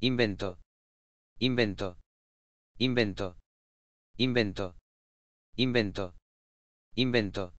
Invento. Invento. Invento. Invento. Invento. Invento.